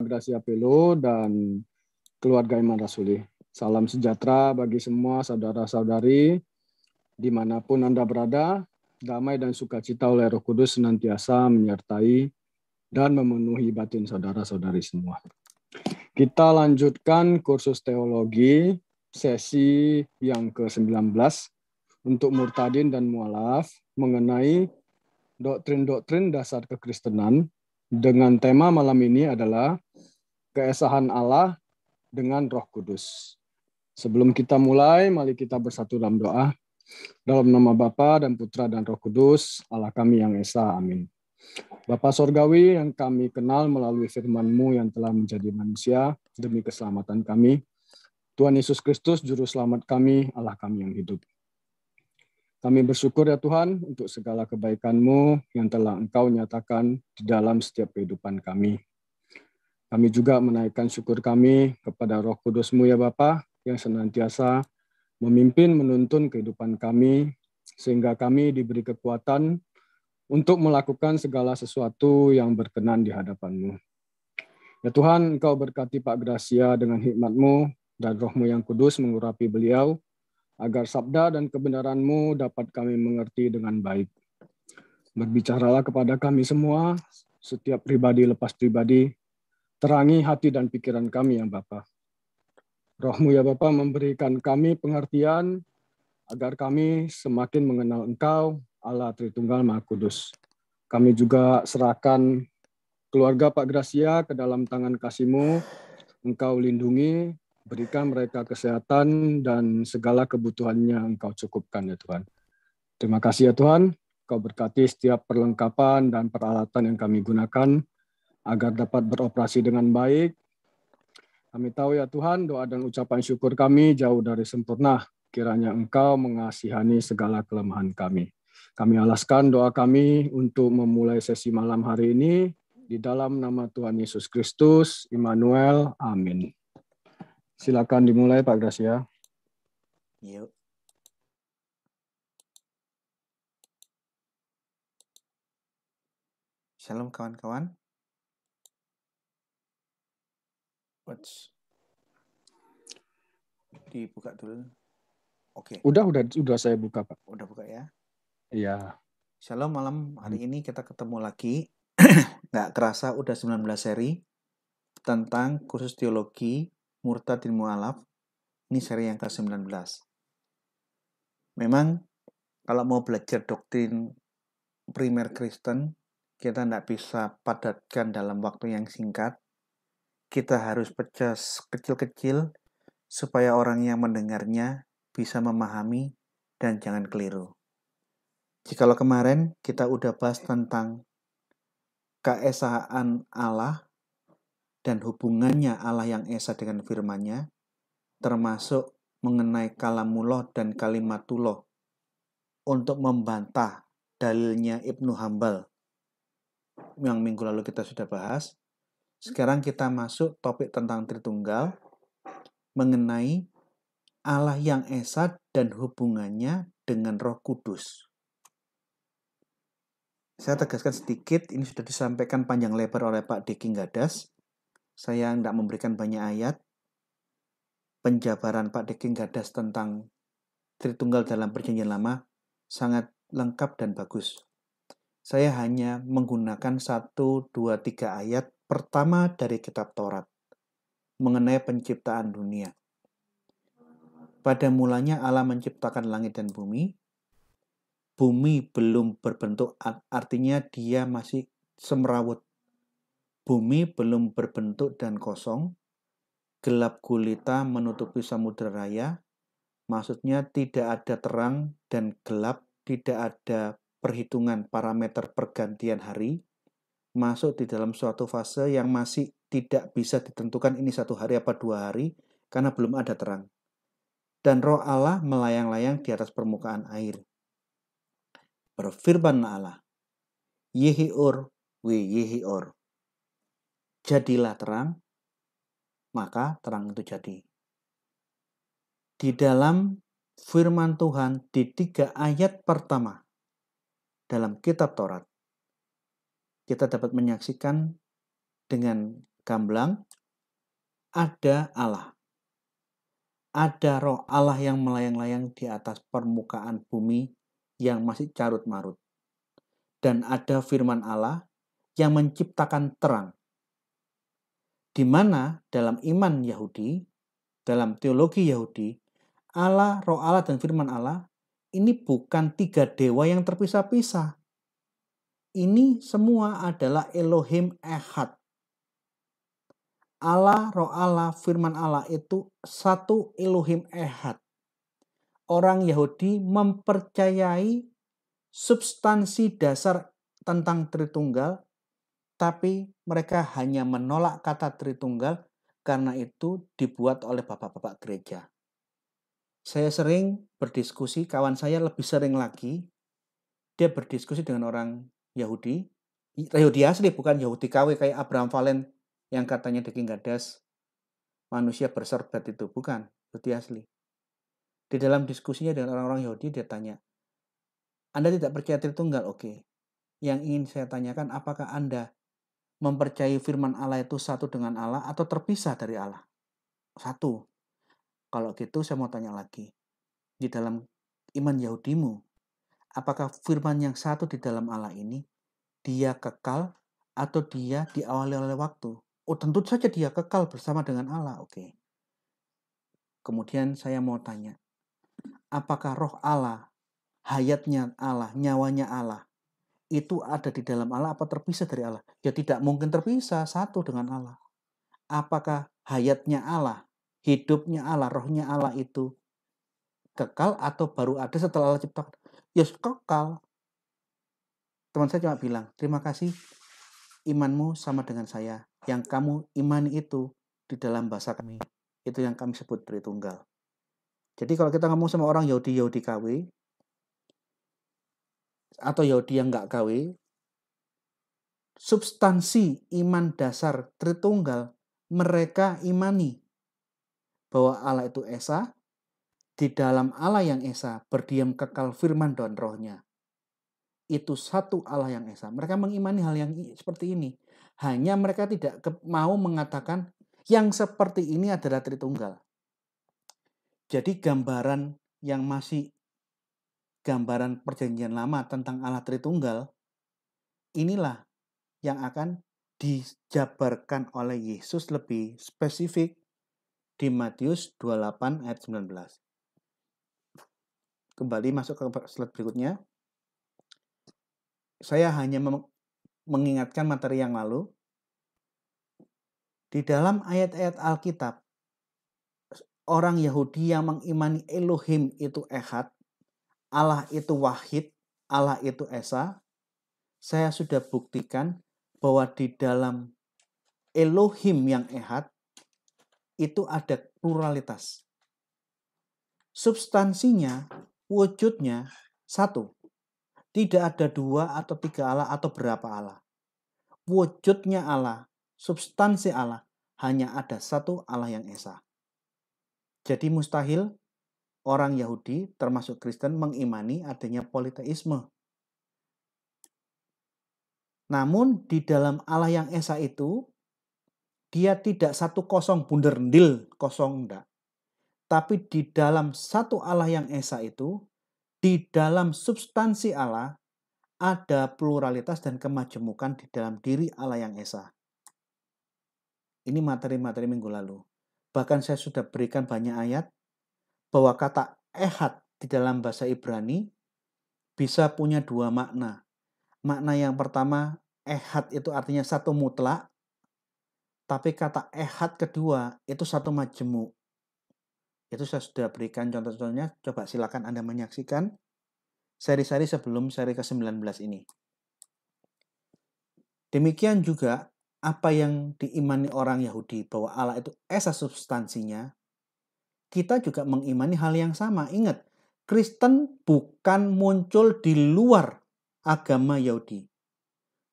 Gracia Pelo dan keluarga Iman Rasuli. Salam sejahtera bagi semua saudara-saudari dimanapun Anda berada. Damai dan sukacita oleh Roh Kudus senantiasa menyertai dan memenuhi batin saudara-saudari semua. Kita lanjutkan kursus teologi sesi yang ke-19 untuk murtadin dan mualaf mengenai doktrin-doktrin dasar kekristenan dengan tema malam ini adalah keesahan Allah dengan Roh Kudus. Sebelum kita mulai, mari kita bersatu dalam doa. Dalam nama Bapa dan Putra dan Roh Kudus, Allah kami yang esa. Amin. Bapa Sorgawi yang kami kenal melalui firman-Mu yang telah menjadi manusia demi keselamatan kami. Tuhan Yesus Kristus, Juru Selamat kami, Allah kami yang hidup. Kami bersyukur ya Tuhan untuk segala kebaikan-Mu yang telah Engkau nyatakan di dalam setiap kehidupan kami. Kami juga menaikkan syukur kami kepada roh kudus-Mu ya Bapa yang senantiasa memimpin menuntun kehidupan kami sehingga kami diberi kekuatan untuk melakukan segala sesuatu yang berkenan di hadapan-Mu. Ya Tuhan, Engkau berkati Pak Gracia dengan hikmat-Mu dan Roh-Mu yang kudus mengurapi beliau, agar sabda dan kebenaranmu dapat kami mengerti dengan baik. Berbicaralah kepada kami semua, setiap pribadi lepas pribadi, terangi hati dan pikiran kami ya Bapa. Rohmu ya Bapa memberikan kami pengertian agar kami semakin mengenal Engkau, Allah Tritunggal Maha Kudus. Kami juga serahkan keluarga Pak Gracia ke dalam tangan kasihmu. Engkau lindungi, Berikan mereka kesehatan dan segala kebutuhannya Engkau cukupkan ya Tuhan. Terima kasih ya Tuhan, Kau berkati setiap perlengkapan dan peralatan yang kami gunakan agar dapat beroperasi dengan baik. Kami tahu ya Tuhan, doa dan ucapan syukur kami jauh dari sempurna. Kiranya Engkau mengasihani segala kelemahan kami. Kami alaskan doa kami untuk memulai sesi malam hari ini di dalam nama Tuhan Yesus Kristus, Immanuel. Amin. Silakan dimulai Pak Gracia. Yuk. Shalom kawan-kawan. What's dibuka dulu. Oke. Okay. Udah udah udah saya buka Pak. Udah buka ya. Iya. Shalom malam hari hmm. ini kita ketemu lagi. Nggak kerasa udah 19 seri tentang kursus teologi Murtadin Mu'alaf. Ini seri yang ke-19. Memang kalau mau belajar doktrin primer Kristen, kita tidak bisa padatkan dalam waktu yang singkat. Kita harus pecah kecil-kecil supaya orang yang mendengarnya bisa memahami dan jangan keliru. Jikalau kemarin kita udah bahas tentang keesaan Allah dan hubungannya Allah yang Esa dengan firman-Nya, termasuk mengenai kalamullah dan kalimatullah untuk membantah dalilnya Ibnu Hambal yang minggu lalu kita sudah bahas. Sekarang kita masuk topik tentang Tritunggal mengenai Allah yang Esa dan hubungannya dengan Roh Kudus saya tegaskan sedikit, ini sudah disampaikan panjang lebar oleh Pak Diki Gadas. Saya tidak memberikan banyak ayat. Penjabaran Pak Deking Gadas tentang Tritunggal dalam Perjanjian Lama sangat lengkap dan bagus. Saya hanya menggunakan satu, dua, tiga ayat pertama dari kitab Taurat mengenai penciptaan dunia. Pada mulanya Allah menciptakan langit dan bumi. Bumi belum berbentuk, artinya dia masih semrawut. Bumi belum berbentuk dan kosong, gelap gulita menutupi samudera raya, maksudnya tidak ada terang dan gelap, tidak ada perhitungan parameter pergantian hari, masuk di dalam suatu fase yang masih tidak bisa ditentukan ini satu hari apa dua hari, karena belum ada terang. Dan roh Allah melayang-layang di atas permukaan air. Berfirman Allah, Yehior we Yehior jadilah terang, maka terang itu jadi. Di dalam firman Tuhan di tiga ayat pertama dalam kitab Taurat, kita dapat menyaksikan dengan gamblang ada Allah. Ada roh Allah yang melayang-layang di atas permukaan bumi yang masih carut marut. Dan ada firman Allah yang menciptakan terang di mana dalam iman Yahudi, dalam teologi Yahudi, Allah, roh Allah, dan firman Allah ini bukan tiga dewa yang terpisah-pisah. Ini semua adalah Elohim Ehad. Allah, roh Allah, firman Allah itu satu Elohim Ehad. Orang Yahudi mempercayai substansi dasar tentang Tritunggal tapi mereka hanya menolak kata Tritunggal karena itu dibuat oleh bapak-bapak gereja. Saya sering berdiskusi, kawan saya lebih sering lagi, dia berdiskusi dengan orang Yahudi, Yahudi asli bukan Yahudi KW kayak Abraham Valen yang katanya daging gades, manusia berserbat itu bukan Yahudi asli. Di dalam diskusinya dengan orang-orang Yahudi dia tanya, Anda tidak percaya Tritunggal? Oke. Yang ingin saya tanyakan apakah Anda mempercayai firman Allah itu satu dengan Allah atau terpisah dari Allah? Satu. Kalau gitu saya mau tanya lagi. Di dalam iman Yahudimu, apakah firman yang satu di dalam Allah ini dia kekal atau dia diawali oleh waktu? Oh tentu saja dia kekal bersama dengan Allah. Oke. Kemudian saya mau tanya, apakah roh Allah, hayatnya Allah, nyawanya Allah, itu ada di dalam Allah apa terpisah dari Allah? Ya tidak mungkin terpisah satu dengan Allah. Apakah hayatnya Allah, hidupnya Allah, rohnya Allah itu kekal atau baru ada setelah Allah ciptakan? Ya yes, kekal. Teman saya cuma bilang, terima kasih imanmu sama dengan saya. Yang kamu imani itu di dalam bahasa kami. Itu yang kami sebut Tritunggal. Jadi kalau kita ngomong sama orang Yahudi-Yahudi KW, atau Yahudi yang nggak KW, substansi iman dasar Tritunggal mereka imani bahwa Allah itu Esa, di dalam Allah yang Esa berdiam kekal firman dan rohnya. Itu satu Allah yang Esa. Mereka mengimani hal yang seperti ini. Hanya mereka tidak mau mengatakan yang seperti ini adalah Tritunggal. Jadi gambaran yang masih gambaran perjanjian lama tentang Allah Tritunggal, inilah yang akan dijabarkan oleh Yesus lebih spesifik di Matius 28 ayat 19. Kembali masuk ke slide berikutnya. Saya hanya mengingatkan materi yang lalu. Di dalam ayat-ayat Alkitab, orang Yahudi yang mengimani Elohim itu Ehad Allah itu wahid, Allah itu esa, saya sudah buktikan bahwa di dalam Elohim yang ehat itu ada pluralitas. Substansinya, wujudnya satu. Tidak ada dua atau tiga Allah atau berapa Allah. Wujudnya Allah, substansi Allah, hanya ada satu Allah yang esa. Jadi mustahil orang Yahudi termasuk Kristen mengimani adanya politeisme. Namun di dalam Allah yang esa itu dia tidak satu kosong bundernil kosong enggak. Tapi di dalam satu Allah yang esa itu di dalam substansi Allah ada pluralitas dan kemajemukan di dalam diri Allah yang esa. Ini materi-materi minggu lalu. Bahkan saya sudah berikan banyak ayat bahwa kata ehad di dalam bahasa Ibrani bisa punya dua makna. Makna yang pertama, ehad itu artinya satu mutlak, tapi kata ehad kedua itu satu majemuk. Itu saya sudah berikan contoh-contohnya, coba silakan Anda menyaksikan seri-seri sebelum seri ke-19 ini. Demikian juga apa yang diimani orang Yahudi bahwa Allah itu esa substansinya, kita juga mengimani hal yang sama. Ingat, Kristen bukan muncul di luar agama Yahudi.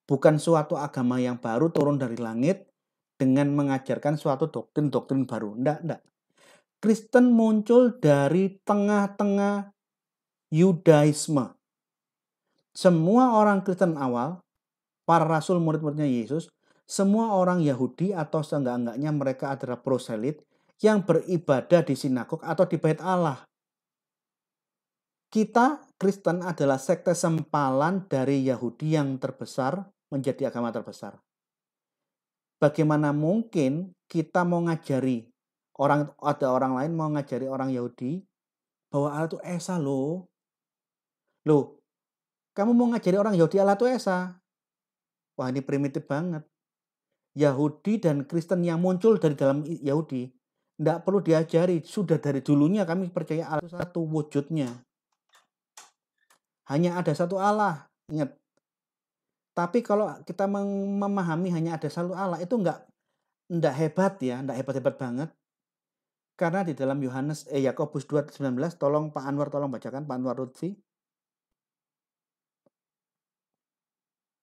Bukan suatu agama yang baru turun dari langit dengan mengajarkan suatu doktrin-doktrin baru. Tidak, tidak. Kristen muncul dari tengah-tengah Yudaisme. Semua orang Kristen awal, para rasul murid-muridnya Yesus, semua orang Yahudi atau seenggak-enggaknya mereka adalah proselit, yang beribadah di sinagog atau di bait Allah. Kita Kristen adalah sekte sempalan dari Yahudi yang terbesar menjadi agama terbesar. Bagaimana mungkin kita mau ngajari orang ada orang lain mau ngajari orang Yahudi bahwa Allah itu esa loh. Loh, kamu mau ngajari orang Yahudi Allah itu esa. Wah, ini primitif banget. Yahudi dan Kristen yang muncul dari dalam Yahudi tidak perlu diajari, sudah dari dulunya kami percaya Allah satu wujudnya. Hanya ada satu Allah, ingat. Tapi kalau kita memahami hanya ada satu Allah, itu nggak nggak hebat ya, nggak hebat-hebat banget. Karena di dalam Yohanes eh Yakobus 2:19 tolong Pak Anwar tolong bacakan Pak Anwar Rudfi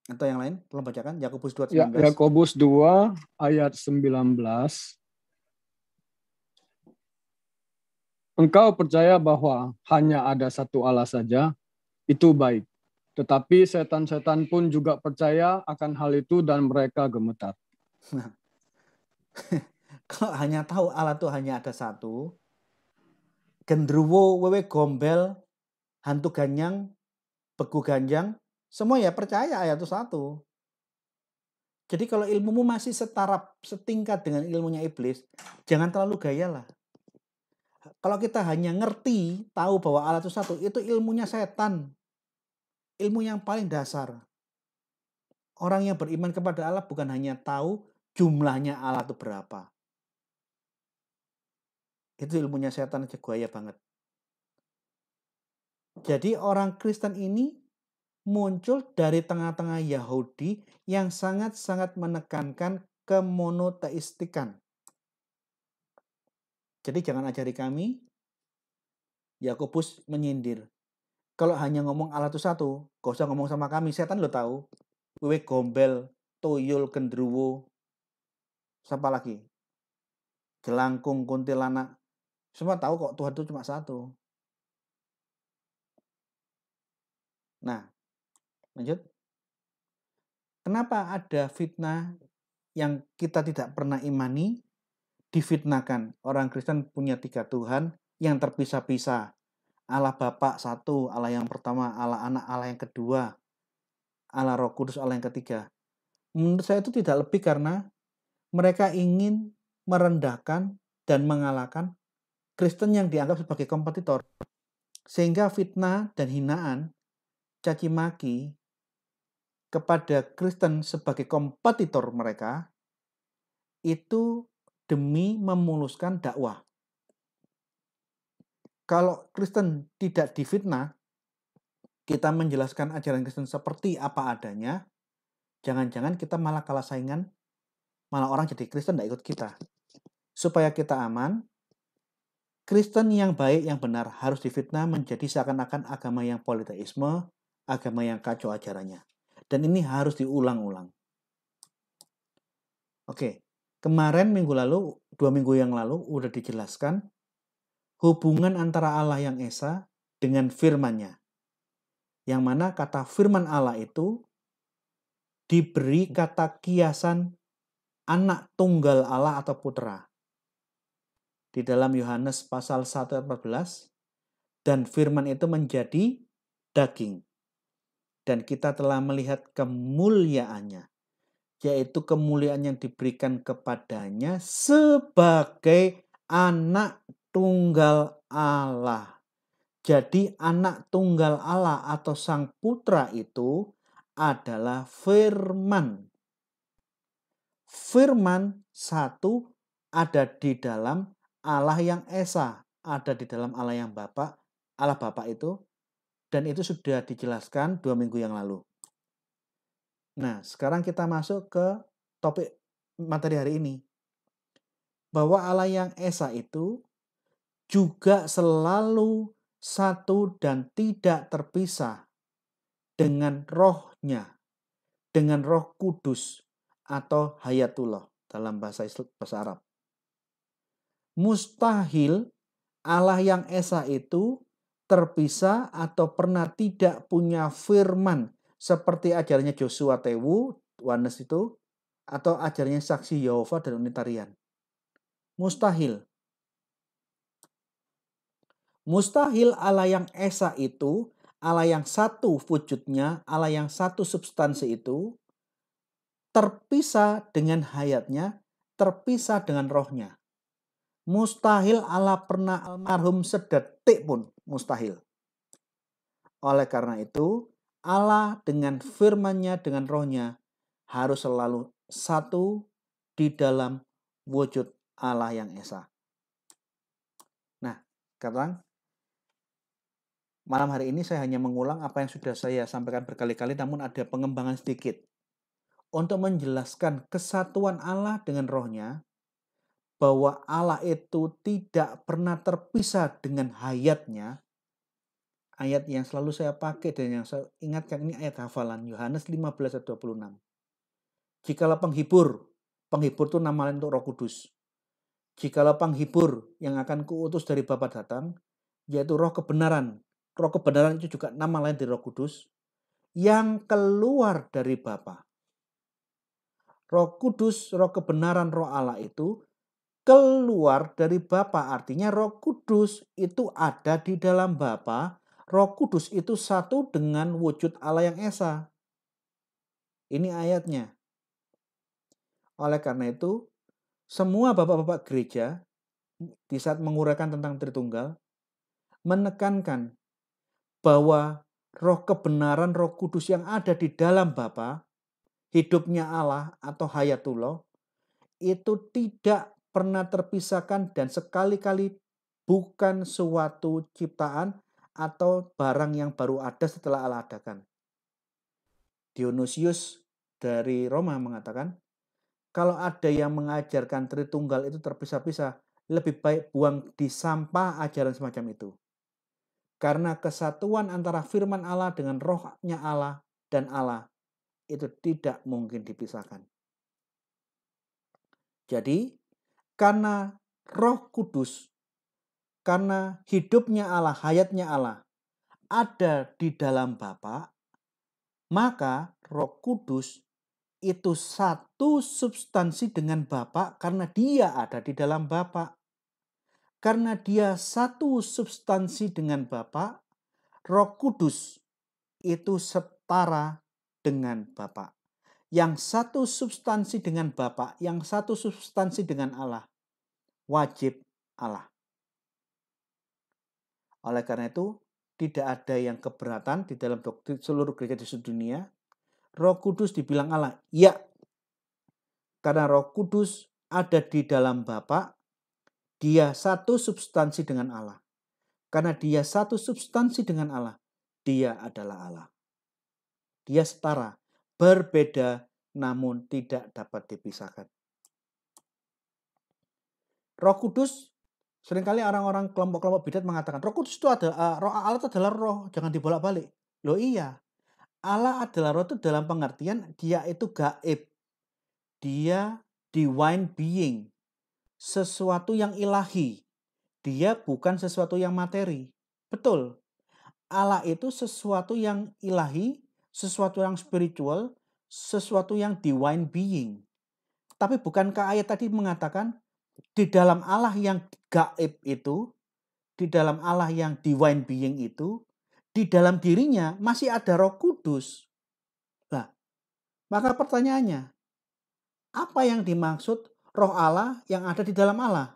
Atau yang lain tolong bacakan Yakobus 2:19. Ya, ayat Yakobus 2 ayat 19 Engkau percaya bahwa hanya ada satu Allah saja, itu baik. Tetapi setan-setan pun juga percaya akan hal itu dan mereka gemetar. Nah, kalau hanya tahu Allah itu hanya ada satu, gendruwo, wewe gombel, hantu ganyang, begu ganjang, semua ya percaya ayat itu satu. Jadi kalau ilmumu masih setara, setingkat dengan ilmunya iblis, jangan terlalu gaya lah. Kalau kita hanya ngerti, tahu bahwa Allah itu satu, itu ilmunya setan. Ilmu yang paling dasar. Orang yang beriman kepada Allah bukan hanya tahu jumlahnya Allah itu berapa. Itu ilmunya setan jagoaya banget. Jadi orang Kristen ini muncul dari tengah-tengah Yahudi yang sangat-sangat menekankan kemonoteistikan. Jadi jangan ajari kami. Yakobus menyindir. Kalau hanya ngomong alat itu satu, gak usah ngomong sama kami. Setan lo tahu. Wewe gombel, toyol, gendruwo. Siapa lagi? Gelangkung, kuntilanak. Semua tahu kok Tuhan itu cuma satu. Nah, lanjut. Kenapa ada fitnah yang kita tidak pernah imani difitnahkan. Orang Kristen punya tiga Tuhan yang terpisah-pisah. Allah Bapa satu, Allah yang pertama, Allah Anak, Allah yang kedua, Allah Roh Kudus, Allah yang ketiga. Menurut saya itu tidak lebih karena mereka ingin merendahkan dan mengalahkan Kristen yang dianggap sebagai kompetitor. Sehingga fitnah dan hinaan, caci maki kepada Kristen sebagai kompetitor mereka itu demi memuluskan dakwah. Kalau Kristen tidak difitnah, kita menjelaskan ajaran Kristen seperti apa adanya, jangan-jangan kita malah kalah saingan, malah orang jadi Kristen tidak ikut kita. Supaya kita aman, Kristen yang baik, yang benar harus difitnah menjadi seakan-akan agama yang politeisme, agama yang kacau ajarannya. Dan ini harus diulang-ulang. Oke, Kemarin minggu lalu, dua minggu yang lalu udah dijelaskan hubungan antara Allah yang Esa dengan firmannya. Yang mana kata firman Allah itu diberi kata kiasan anak tunggal Allah atau putra. Di dalam Yohanes pasal 1 ayat 14 dan firman itu menjadi daging. Dan kita telah melihat kemuliaannya yaitu kemuliaan yang diberikan kepadanya sebagai anak tunggal Allah. Jadi anak tunggal Allah atau sang putra itu adalah firman. Firman satu ada di dalam Allah yang Esa, ada di dalam Allah yang Bapa, Allah Bapa itu dan itu sudah dijelaskan dua minggu yang lalu. Nah, sekarang kita masuk ke topik materi hari ini. Bahwa Allah yang Esa itu juga selalu satu dan tidak terpisah dengan rohnya, dengan roh kudus atau hayatullah dalam bahasa, Islam, bahasa Arab. Mustahil Allah yang Esa itu terpisah atau pernah tidak punya firman seperti ajarannya Joshua Tewu, Wanes itu, atau ajarannya saksi Yehova dan Unitarian. Mustahil. Mustahil Allah yang Esa itu, Allah yang satu wujudnya, Allah yang satu substansi itu, terpisah dengan hayatnya, terpisah dengan rohnya. Mustahil Allah pernah almarhum sedetik pun, mustahil. Oleh karena itu, Allah dengan firman-Nya, dengan Roh-Nya harus selalu satu di dalam wujud Allah yang Esa. Nah, sekarang malam hari ini saya hanya mengulang apa yang sudah saya sampaikan berkali-kali namun ada pengembangan sedikit. Untuk menjelaskan kesatuan Allah dengan rohnya, bahwa Allah itu tidak pernah terpisah dengan hayatnya, ayat yang selalu saya pakai dan yang saya ingatkan ini ayat hafalan Yohanes 15 ayat 26. Jikalau penghibur, penghibur itu nama lain untuk Roh Kudus. Jikalau penghibur yang akan kuutus dari Bapa datang, yaitu Roh kebenaran. Roh kebenaran itu juga nama lain dari Roh Kudus yang keluar dari Bapa. Roh Kudus, Roh kebenaran, Roh Allah itu keluar dari Bapa. Artinya Roh Kudus itu ada di dalam Bapa Roh Kudus itu satu dengan wujud Allah yang esa. Ini ayatnya. Oleh karena itu, semua bapak-bapak gereja di saat menguraikan tentang Tritunggal menekankan bahwa roh kebenaran, roh kudus yang ada di dalam Bapa, hidupnya Allah atau hayatullah, itu tidak pernah terpisahkan dan sekali-kali bukan suatu ciptaan, atau barang yang baru ada setelah Allah adakan. Dionysius dari Roma mengatakan, kalau ada yang mengajarkan Tritunggal itu terpisah-pisah, lebih baik buang di sampah ajaran semacam itu. Karena kesatuan antara firman Allah dengan rohnya Allah dan Allah itu tidak mungkin dipisahkan. Jadi, karena roh kudus karena hidupnya Allah, hayatnya Allah ada di dalam Bapa, maka Roh Kudus itu satu substansi dengan Bapa karena dia ada di dalam Bapa. Karena dia satu substansi dengan Bapa, Roh Kudus itu setara dengan Bapa. Yang satu substansi dengan Bapa, yang satu substansi dengan Allah, wajib Allah. Oleh karena itu, tidak ada yang keberatan di dalam doktrin seluruh gereja di seluruh dunia Roh Kudus dibilang Allah. Ya, karena Roh Kudus ada di dalam Bapa, dia satu substansi dengan Allah. Karena dia satu substansi dengan Allah, dia adalah Allah. Dia setara, berbeda, namun tidak dapat dipisahkan. Roh Kudus Seringkali orang-orang kelompok-kelompok bidat mengatakan roh kudus itu ada uh, roh Allah itu adalah roh, jangan dibolak-balik. lo iya, Allah adalah roh itu dalam pengertian dia itu gaib. Dia divine being. Sesuatu yang ilahi. Dia bukan sesuatu yang materi. Betul. Allah itu sesuatu yang ilahi, sesuatu yang spiritual, sesuatu yang divine being. Tapi bukankah ayat tadi mengatakan di dalam Allah yang gaib itu, di dalam Allah yang divine being itu, di dalam dirinya masih ada Roh Kudus. Nah, maka pertanyaannya, apa yang dimaksud Roh Allah yang ada di dalam Allah?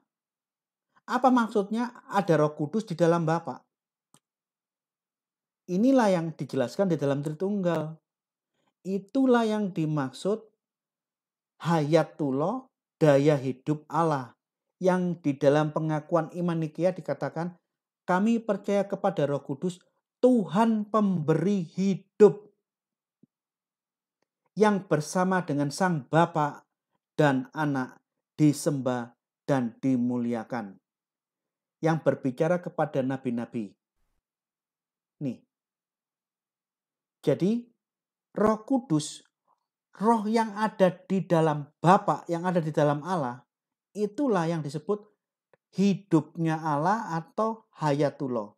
Apa maksudnya ada Roh Kudus di dalam Bapak? Inilah yang dijelaskan di dalam Tritunggal. Itulah yang dimaksud hayatullah, daya hidup Allah yang di dalam pengakuan iman Nikia dikatakan kami percaya kepada Roh Kudus Tuhan pemberi hidup yang bersama dengan Sang Bapa dan Anak disembah dan dimuliakan. Yang berbicara kepada nabi-nabi. Nih. Jadi Roh Kudus, roh yang ada di dalam Bapa, yang ada di dalam Allah Itulah yang disebut hidupnya Allah atau hayatullah.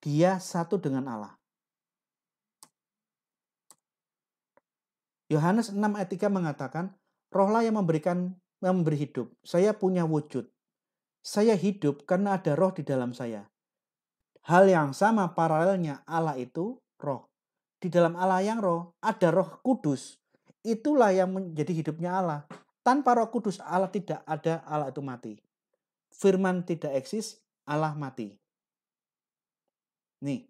Dia satu dengan Allah. Yohanes 6 ayat 3 mengatakan, Rohlah yang memberikan yang memberi hidup. Saya punya wujud. Saya hidup karena ada roh di dalam saya. Hal yang sama paralelnya Allah itu roh. Di dalam Allah yang roh ada roh kudus. Itulah yang menjadi hidupnya Allah. Tanpa Roh Kudus Allah tidak ada, Allah itu mati. Firman tidak eksis, Allah mati. Nih.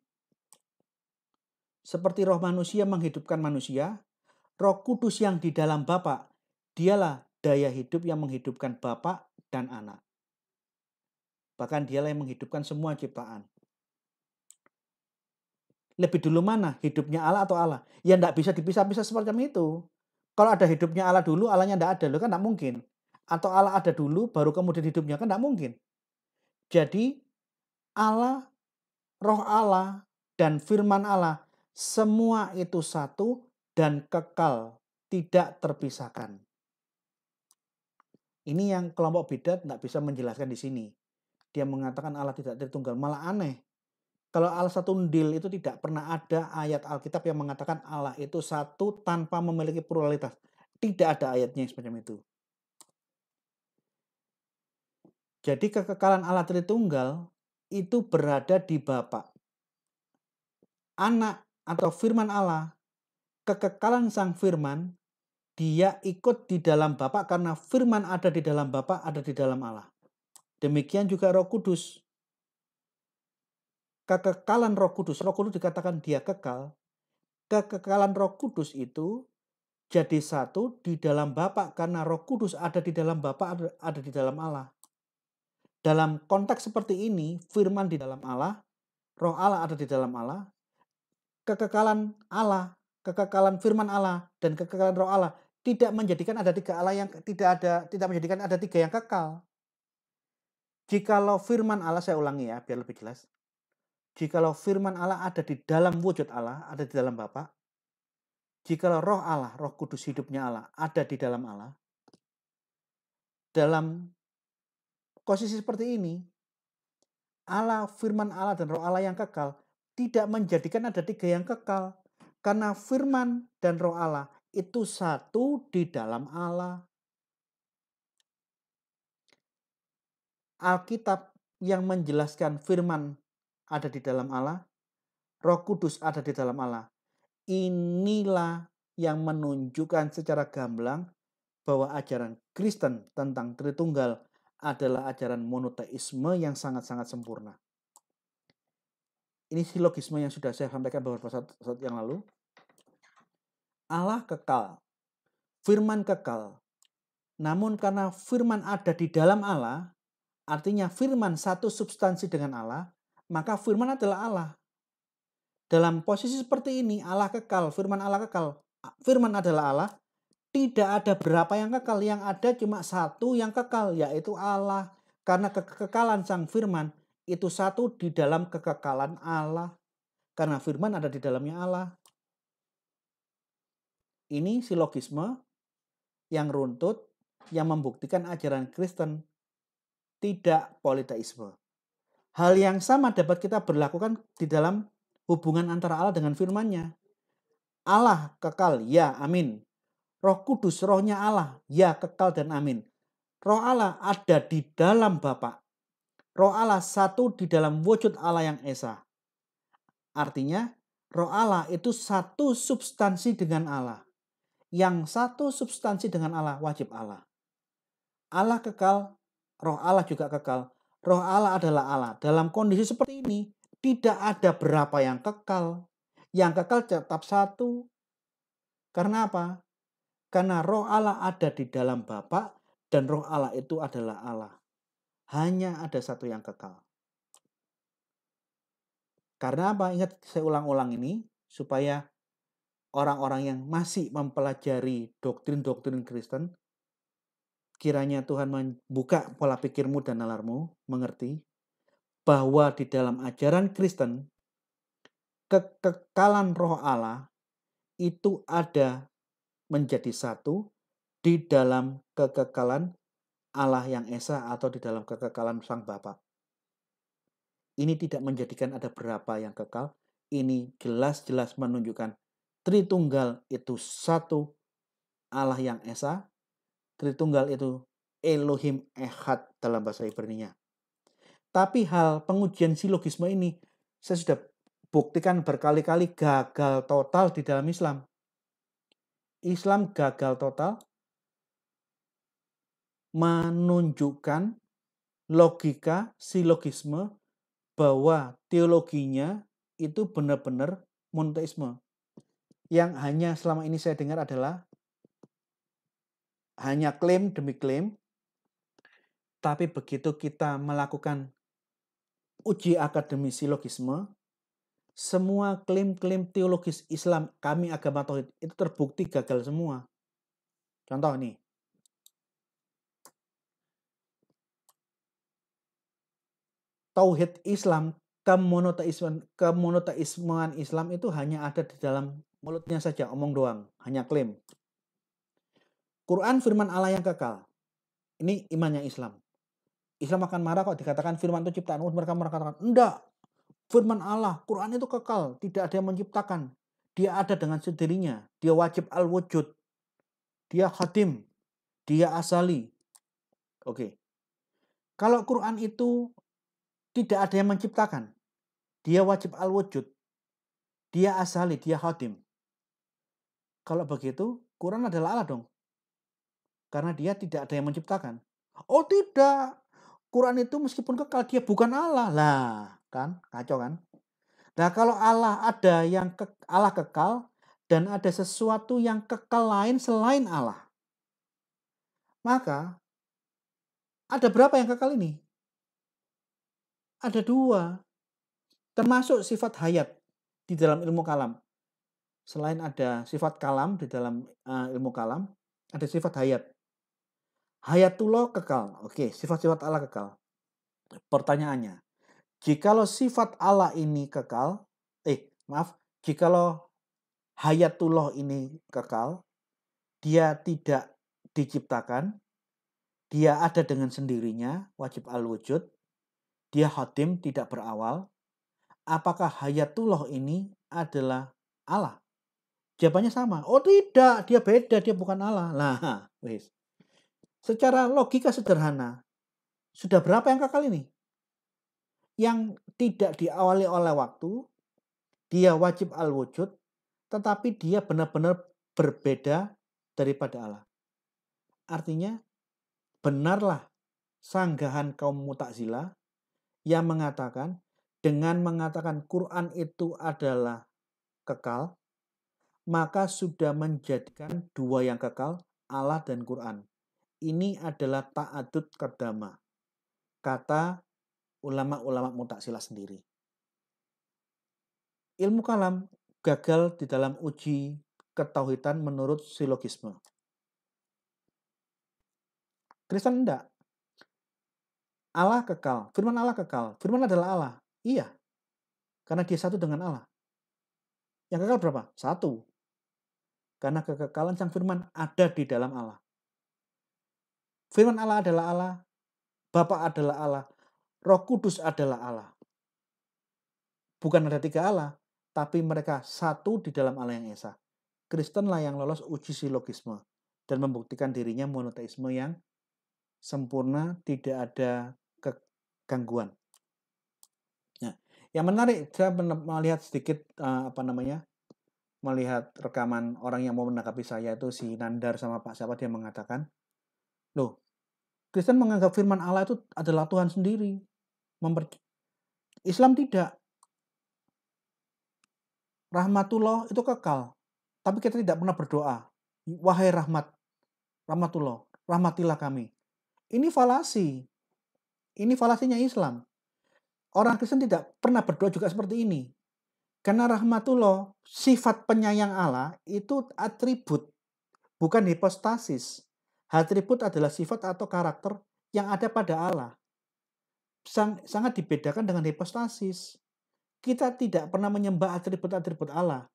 Seperti roh manusia menghidupkan manusia, Roh Kudus yang di dalam Bapa, dialah daya hidup yang menghidupkan Bapa dan Anak. Bahkan dialah yang menghidupkan semua ciptaan. Lebih dulu mana? Hidupnya Allah atau Allah? Ya tidak bisa dipisah-pisah seperti itu. Kalau ada hidupnya Allah dulu, Allahnya tidak ada, loh kan tidak mungkin. Atau Allah ada dulu, baru kemudian hidupnya kan tidak mungkin. Jadi Allah, roh Allah, dan firman Allah, semua itu satu dan kekal, tidak terpisahkan. Ini yang kelompok bidat tidak bisa menjelaskan di sini. Dia mengatakan Allah tidak tertunggal, malah aneh. Kalau Allah satu satundil itu tidak pernah ada ayat Alkitab yang mengatakan Allah itu satu tanpa memiliki pluralitas. Tidak ada ayatnya semacam itu. Jadi kekekalan Allah Tritunggal itu berada di Bapa, Anak atau firman Allah, kekekalan sang firman, dia ikut di dalam Bapa karena firman ada di dalam Bapa, ada di dalam Allah. Demikian juga Roh Kudus kekekalan Roh Kudus. Roh Kudus dikatakan dia kekal. Kekekalan Roh Kudus itu jadi satu di dalam Bapa karena Roh Kudus ada di dalam Bapa ada, ada di dalam Allah. Dalam konteks seperti ini, firman di dalam Allah, Roh Allah ada di dalam Allah, kekekalan Allah, kekekalan firman Allah dan kekekalan Roh Allah tidak menjadikan ada tiga Allah yang tidak ada tidak menjadikan ada tiga yang kekal. Jikalau firman Allah saya ulangi ya biar lebih jelas. Jikalau firman Allah ada di dalam wujud Allah, ada di dalam Bapa. Jikalau roh Allah, roh kudus hidupnya Allah, ada di dalam Allah. Dalam posisi seperti ini, Allah, firman Allah dan roh Allah yang kekal tidak menjadikan ada tiga yang kekal. Karena firman dan roh Allah itu satu di dalam Allah. Alkitab yang menjelaskan firman ada di dalam Allah, Roh Kudus ada di dalam Allah. Inilah yang menunjukkan secara gamblang bahwa ajaran Kristen tentang Tritunggal adalah ajaran monoteisme yang sangat-sangat sempurna. Ini silogisme yang sudah saya sampaikan beberapa saat, saat yang lalu. Allah kekal, firman kekal. Namun karena firman ada di dalam Allah, artinya firman satu substansi dengan Allah, maka firman adalah Allah. Dalam posisi seperti ini Allah kekal, firman Allah kekal. Firman adalah Allah. Tidak ada berapa yang kekal, yang ada cuma satu yang kekal yaitu Allah. Karena kekekalan sang firman itu satu di dalam kekekalan Allah. Karena firman ada di dalamnya Allah. Ini silogisme yang runtut yang membuktikan ajaran Kristen tidak politeisme. Hal yang sama dapat kita berlakukan di dalam hubungan antara Allah dengan firman-Nya. Allah kekal, ya amin. Roh Kudus, rohnya Allah, ya kekal dan amin. Roh Allah ada di dalam Bapa. Roh Allah satu di dalam wujud Allah yang Esa. Artinya, roh Allah itu satu substansi dengan Allah. Yang satu substansi dengan Allah wajib Allah. Allah kekal, roh Allah juga kekal. Roh Allah adalah Allah. Dalam kondisi seperti ini, tidak ada berapa yang kekal. Yang kekal tetap satu. Karena apa? Karena roh Allah ada di dalam Bapa dan roh Allah itu adalah Allah. Hanya ada satu yang kekal. Karena apa? Ingat saya ulang-ulang ini supaya orang-orang yang masih mempelajari doktrin-doktrin Kristen Kiranya Tuhan membuka pola pikirmu dan nalarmu, mengerti bahwa di dalam ajaran Kristen, kekekalan roh Allah itu ada menjadi satu di dalam kekekalan Allah yang Esa atau di dalam kekekalan Sang Bapa. Ini tidak menjadikan ada berapa yang kekal, ini jelas-jelas menunjukkan Tritunggal itu satu Allah yang Esa, Tritunggal itu Elohim Ehad dalam bahasa Ibrani nya. Tapi hal pengujian silogisme ini saya sudah buktikan berkali-kali gagal total di dalam Islam. Islam gagal total menunjukkan logika silogisme bahwa teologinya itu benar-benar monoteisme. Yang hanya selama ini saya dengar adalah hanya klaim demi klaim, tapi begitu kita melakukan uji akademisi logisme, semua klaim-klaim teologis Islam kami agama tauhid itu terbukti gagal semua. Contoh nih. Tauhid Islam, kemonoteisme, kemonoteismean Islam itu hanya ada di dalam mulutnya saja, omong doang, hanya klaim. Quran firman Allah yang kekal. Ini imannya Islam. Islam akan marah kok dikatakan firman itu ciptaan mereka mengatakan enggak firman Allah Quran itu kekal tidak ada yang menciptakan dia ada dengan sendirinya dia wajib al wujud dia khatim dia asali oke kalau Quran itu tidak ada yang menciptakan dia wajib al wujud dia asali dia khatim kalau begitu Quran adalah Allah dong karena dia tidak ada yang menciptakan. Oh tidak, Quran itu meskipun kekal dia bukan Allah. Lah, kan kacau kan? Nah, kalau Allah ada yang ke, Allah kekal dan ada sesuatu yang kekal lain selain Allah. Maka ada berapa yang kekal ini? Ada dua. Termasuk sifat hayat di dalam ilmu kalam. Selain ada sifat kalam di dalam uh, ilmu kalam, ada sifat hayat. Hayatullah kekal. Oke, sifat-sifat Allah kekal. Pertanyaannya, jikalau sifat Allah ini kekal, eh maaf, jikalau hayatullah ini kekal, dia tidak diciptakan, dia ada dengan sendirinya, wajib al-wujud, dia hadim, tidak berawal, apakah hayatullah ini adalah Allah? Jawabannya sama. Oh tidak, dia beda, dia bukan Allah. Nah, wis secara logika sederhana, sudah berapa yang kekal ini? Yang tidak diawali oleh waktu, dia wajib al-wujud, tetapi dia benar-benar berbeda daripada Allah. Artinya, benarlah sanggahan kaum mutazila yang mengatakan dengan mengatakan Quran itu adalah kekal, maka sudah menjadikan dua yang kekal, Allah dan Quran ini adalah ta'adud kadama, Kata ulama-ulama mutaksilah sendiri. Ilmu kalam gagal di dalam uji ketauhidan menurut silogisme. Kristen enggak. Allah kekal. Firman Allah kekal. Firman adalah Allah. Iya. Karena dia satu dengan Allah. Yang kekal berapa? Satu. Karena kekekalan sang firman ada di dalam Allah. Firman Allah adalah Allah, Bapa adalah Allah, Roh Kudus adalah Allah. Bukan ada tiga Allah, tapi mereka satu di dalam Allah yang Esa. Kristenlah yang lolos uji silogisme dan membuktikan dirinya monoteisme yang sempurna, tidak ada kegangguan. Nah, yang menarik saya melihat sedikit eh, apa namanya melihat rekaman orang yang mau menangkapi saya itu si Nandar sama Pak siapa dia mengatakan, loh Kristen menganggap firman Allah itu adalah Tuhan sendiri. Memper... Islam tidak. Rahmatullah itu kekal. Tapi kita tidak pernah berdoa. Wahai rahmat. Rahmatullah. Rahmatilah kami. Ini falasi. Ini falasinya Islam. Orang Kristen tidak pernah berdoa juga seperti ini. Karena rahmatullah, sifat penyayang Allah itu atribut, bukan hipostasis. Atribut adalah sifat atau karakter yang ada pada Allah. Sang, sangat dibedakan dengan hipostasis. Kita tidak pernah menyembah atribut-atribut Allah.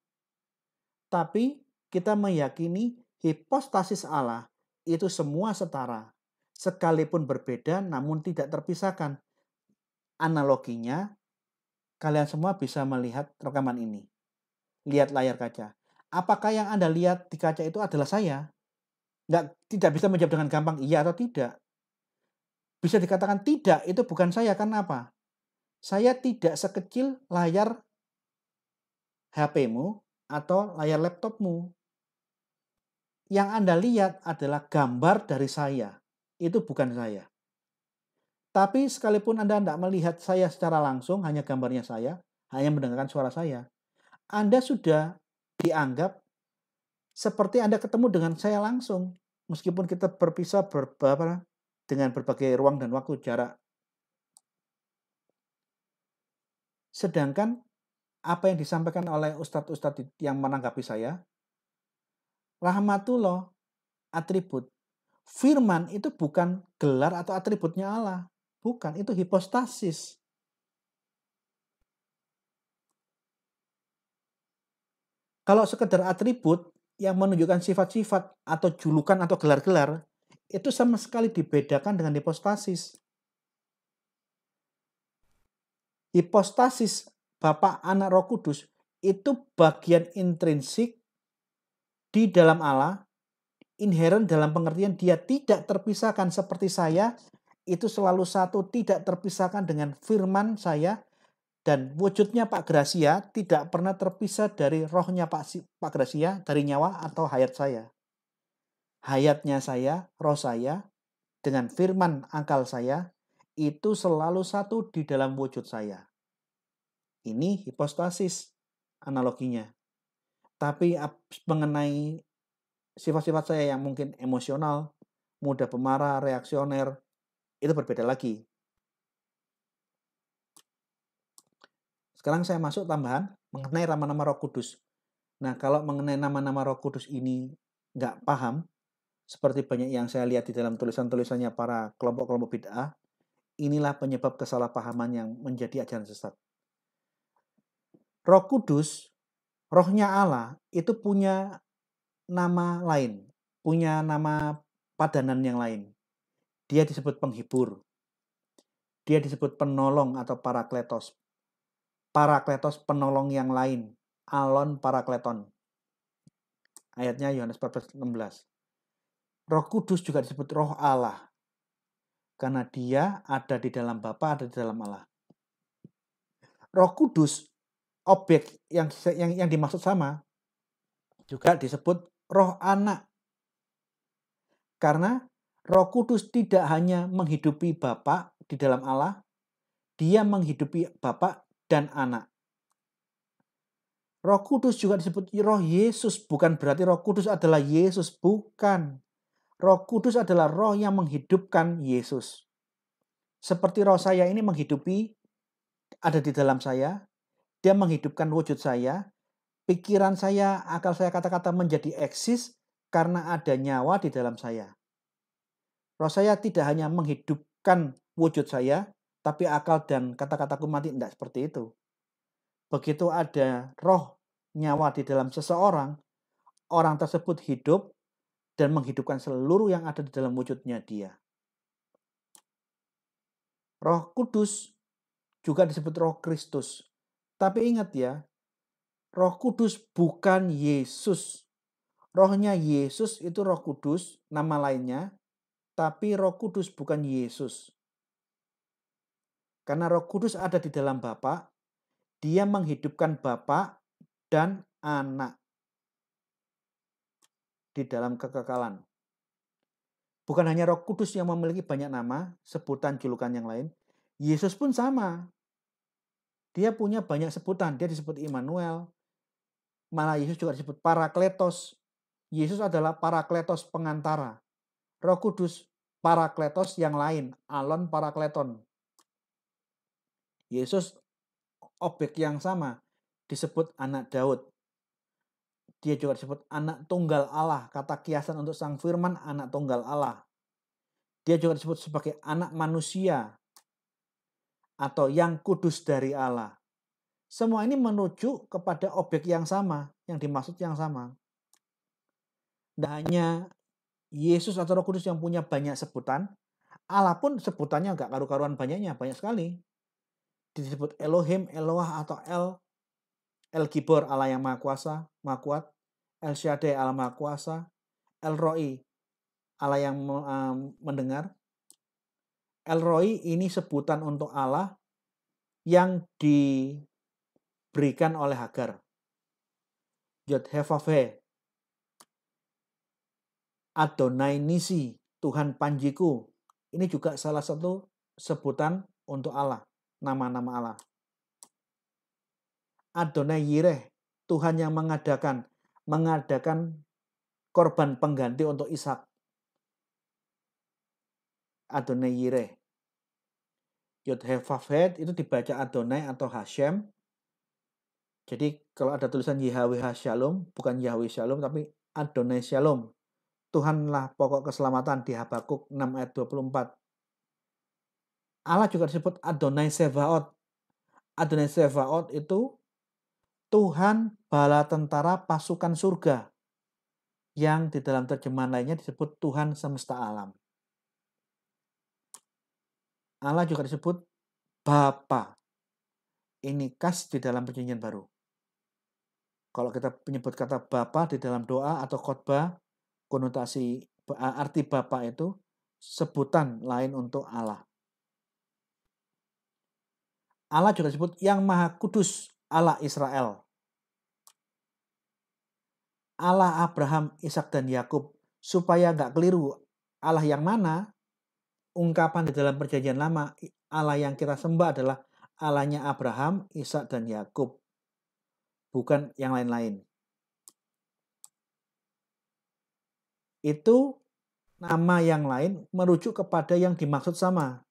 Tapi kita meyakini hipostasis Allah itu semua setara. Sekalipun berbeda namun tidak terpisahkan. Analoginya, kalian semua bisa melihat rekaman ini. Lihat layar kaca. Apakah yang Anda lihat di kaca itu adalah saya? nggak tidak bisa menjawab dengan gampang iya atau tidak. Bisa dikatakan tidak itu bukan saya karena apa? Saya tidak sekecil layar HP-mu atau layar laptopmu. Yang Anda lihat adalah gambar dari saya. Itu bukan saya. Tapi sekalipun Anda tidak melihat saya secara langsung, hanya gambarnya saya, hanya mendengarkan suara saya, Anda sudah dianggap seperti Anda ketemu dengan saya langsung. Meskipun kita berpisah berapa dengan berbagai ruang dan waktu jarak. Sedangkan apa yang disampaikan oleh ustadz-ustadz yang menanggapi saya, rahmatullah atribut. Firman itu bukan gelar atau atributnya Allah. Bukan, itu hipostasis. Kalau sekedar atribut, yang menunjukkan sifat-sifat atau julukan atau gelar-gelar itu sama sekali dibedakan dengan hipostasis. Hipostasis Bapak Anak Roh Kudus itu bagian intrinsik di dalam Allah, inherent dalam pengertian dia tidak terpisahkan seperti saya, itu selalu satu tidak terpisahkan dengan firman saya, dan wujudnya Pak Gracia tidak pernah terpisah dari rohnya Pak, Pak Gracia, dari nyawa atau hayat saya. Hayatnya saya, roh saya, dengan firman akal saya, itu selalu satu di dalam wujud saya. Ini hipostasis analoginya. Tapi mengenai sifat-sifat saya yang mungkin emosional, mudah pemarah, reaksioner, itu berbeda lagi. Sekarang saya masuk tambahan iya. mengenai nama-nama Roh Kudus. Nah, kalau mengenai nama-nama Roh Kudus ini nggak paham, seperti banyak yang saya lihat di dalam tulisan-tulisannya para kelompok-kelompok bid'ah, inilah penyebab kesalahpahaman yang menjadi ajaran sesat. Roh Kudus, rohnya Allah, itu punya nama lain, punya nama padanan yang lain. Dia disebut penghibur, dia disebut penolong atau parakletos, Parakletos penolong yang lain, Alon Parakleton. Ayatnya Yohanes 16. Roh Kudus juga disebut roh Allah. Karena dia ada di dalam Bapa, ada di dalam Allah. Roh Kudus, objek yang, yang, yang dimaksud sama, juga disebut roh anak. Karena roh kudus tidak hanya menghidupi Bapa di dalam Allah, dia menghidupi Bapa dan anak. Roh Kudus juga disebut Roh Yesus, bukan berarti Roh Kudus adalah Yesus, bukan. Roh Kudus adalah roh yang menghidupkan Yesus. Seperti roh saya ini menghidupi ada di dalam saya, dia menghidupkan wujud saya, pikiran saya, akal saya, kata-kata menjadi eksis karena ada nyawa di dalam saya. Roh saya tidak hanya menghidupkan wujud saya, tapi akal dan kata-kataku mati tidak seperti itu. Begitu ada roh nyawa di dalam seseorang, orang tersebut hidup dan menghidupkan seluruh yang ada di dalam wujudnya dia. Roh Kudus juga disebut Roh Kristus. Tapi ingat ya, Roh Kudus bukan Yesus. Rohnya Yesus itu Roh Kudus, nama lainnya, tapi Roh Kudus bukan Yesus. Karena Roh Kudus ada di dalam Bapa, Dia menghidupkan Bapa dan anak di dalam kekekalan. Bukan hanya Roh Kudus yang memiliki banyak nama, sebutan julukan yang lain, Yesus pun sama. Dia punya banyak sebutan. Dia disebut Immanuel. Malah Yesus juga disebut Parakletos. Yesus adalah Parakletos pengantara. Roh Kudus Parakletos yang lain, Alon Parakleton. Yesus objek yang sama disebut anak Daud. Dia juga disebut anak tunggal Allah. Kata kiasan untuk sang firman anak tunggal Allah. Dia juga disebut sebagai anak manusia atau yang kudus dari Allah. Semua ini menuju kepada objek yang sama, yang dimaksud yang sama. Tidak hanya Yesus atau Roh Kudus yang punya banyak sebutan, Allah pun sebutannya nggak karu-karuan banyaknya, banyak sekali disebut Elohim, Eloah atau El, El Gibor Allah yang Maha Kuasa, Maha Kuat, El Shaddai Allah Maha Kuasa, El Roi Allah yang um, mendengar. El Roi ini sebutan untuk Allah yang diberikan oleh Hagar. Yodhevave. Adonai Nisi, Tuhan Panjiku. Ini juga salah satu sebutan untuk Allah nama-nama Allah. Adonai Yireh, Tuhan yang mengadakan, mengadakan korban pengganti untuk Ishak. Adonai Yireh. Yodhevavhet itu dibaca Adonai atau Hashem. Jadi kalau ada tulisan Yahweh Shalom, bukan Yahweh Shalom, tapi Adonai Shalom. Tuhanlah pokok keselamatan di Habakuk 6 ayat 24. Allah juga disebut Adonai Sevaot. Adonai Sevaot itu Tuhan bala tentara pasukan surga yang di dalam terjemahan lainnya disebut Tuhan semesta alam. Allah juga disebut Bapa. Ini khas di dalam perjanjian baru. Kalau kita menyebut kata Bapa di dalam doa atau khotbah, konotasi arti Bapa itu sebutan lain untuk Allah. Allah juga disebut yang maha kudus Allah Israel. Allah Abraham, Ishak dan Yakub supaya nggak keliru Allah yang mana ungkapan di dalam perjanjian lama Allah yang kita sembah adalah Allahnya Abraham, Ishak dan Yakub bukan yang lain-lain. Itu nama yang lain merujuk kepada yang dimaksud sama.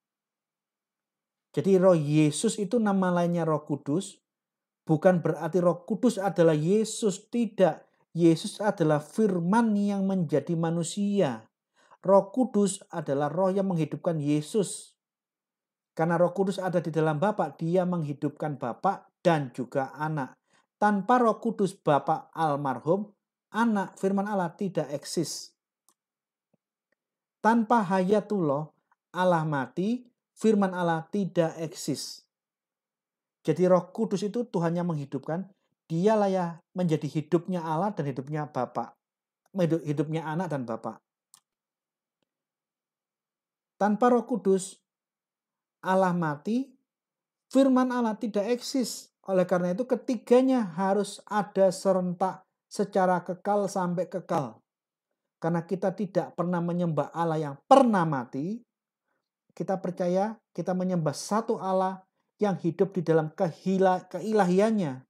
Jadi roh Yesus itu nama lainnya roh kudus. Bukan berarti roh kudus adalah Yesus. Tidak. Yesus adalah firman yang menjadi manusia. Roh kudus adalah roh yang menghidupkan Yesus. Karena roh kudus ada di dalam Bapak, dia menghidupkan Bapak dan juga anak. Tanpa roh kudus Bapak almarhum, anak firman Allah tidak eksis. Tanpa hayatullah, Allah mati, firman Allah tidak eksis. Jadi roh kudus itu Tuhan yang menghidupkan, dialah ya menjadi hidupnya Allah dan hidupnya Bapak. Hidupnya anak dan Bapak. Tanpa roh kudus, Allah mati, firman Allah tidak eksis. Oleh karena itu ketiganya harus ada serentak secara kekal sampai kekal. Karena kita tidak pernah menyembah Allah yang pernah mati, kita percaya, kita menyembah satu Allah yang hidup di dalam kehila, keilahiannya.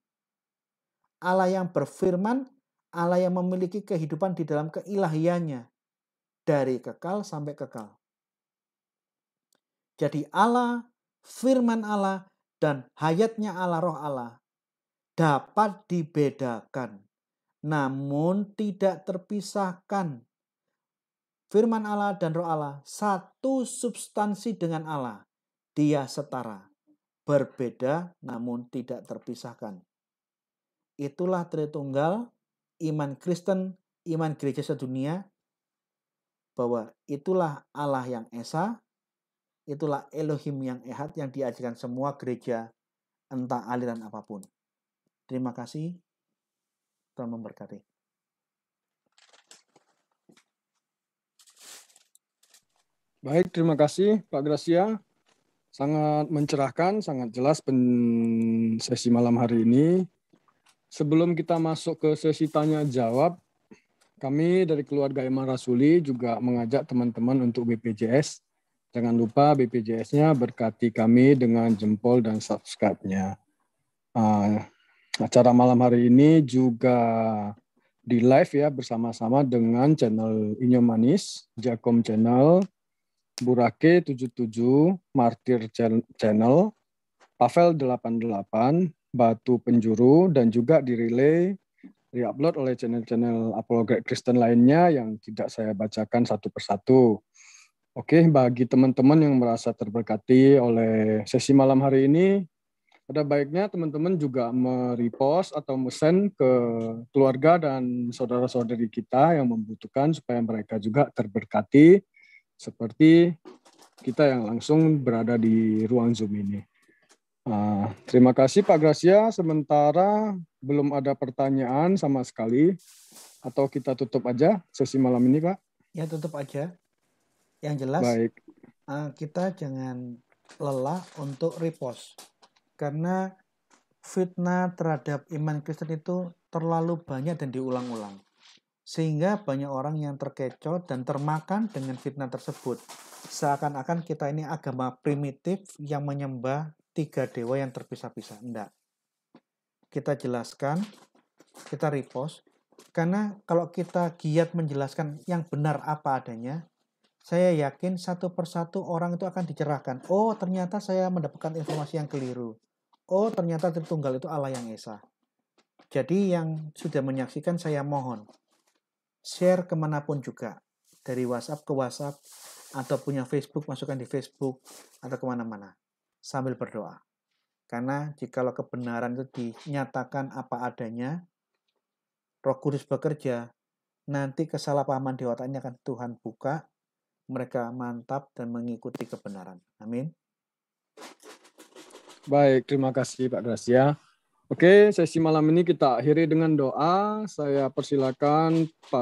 Allah yang berfirman, Allah yang memiliki kehidupan di dalam keilahiannya. Dari kekal sampai kekal. Jadi Allah, firman Allah, dan hayatnya Allah, roh Allah dapat dibedakan. Namun tidak terpisahkan firman Allah dan roh Allah satu substansi dengan Allah. Dia setara, berbeda namun tidak terpisahkan. Itulah Tritunggal, iman Kristen, iman gereja sedunia, bahwa itulah Allah yang Esa, itulah Elohim yang ehat yang diajarkan semua gereja, entah aliran apapun. Terima kasih, Tuhan memberkati. Baik, terima kasih Pak Gracia. Sangat mencerahkan, sangat jelas pen sesi malam hari ini. Sebelum kita masuk ke sesi tanya jawab, kami dari keluarga Imam Rasuli juga mengajak teman-teman untuk BPJS. Jangan lupa BPJS-nya berkati kami dengan jempol dan subscribe-nya. Ah, acara malam hari ini juga di live ya bersama-sama dengan channel Inyo Manis, Jakom Channel, Burake 77, Martir Channel, Pavel 88, Batu Penjuru, dan juga di relay diupload oleh channel-channel apologet Kristen lainnya yang tidak saya bacakan satu persatu. Oke, bagi teman-teman yang merasa terberkati oleh sesi malam hari ini, ada baiknya teman-teman juga merepost atau mesen ke keluarga dan saudara-saudari kita yang membutuhkan supaya mereka juga terberkati seperti kita yang langsung berada di ruang Zoom ini. Ah, terima kasih Pak Gracia. Sementara belum ada pertanyaan sama sekali. Atau kita tutup aja sesi malam ini Pak? Ya tutup aja. Yang jelas Baik. Ah, kita jangan lelah untuk repost. Karena fitnah terhadap iman Kristen itu terlalu banyak dan diulang-ulang. Sehingga banyak orang yang terkecoh dan termakan dengan fitnah tersebut. Seakan-akan kita ini agama primitif yang menyembah tiga dewa yang terpisah-pisah. Enggak. Kita jelaskan, kita repost, karena kalau kita giat menjelaskan yang benar apa adanya, saya yakin satu persatu orang itu akan dicerahkan. Oh, ternyata saya mendapatkan informasi yang keliru. Oh, ternyata tertunggal itu Allah yang Esa. Jadi yang sudah menyaksikan saya mohon share kemanapun juga dari WhatsApp ke WhatsApp atau punya Facebook masukkan di Facebook atau kemana-mana sambil berdoa karena jikalau kebenaran itu dinyatakan apa adanya Roh Kudus bekerja nanti kesalahpahaman di otaknya akan Tuhan buka mereka mantap dan mengikuti kebenaran amin baik terima kasih Pak Gracia Oke, sesi malam ini kita akhiri dengan doa. Saya persilakan Pak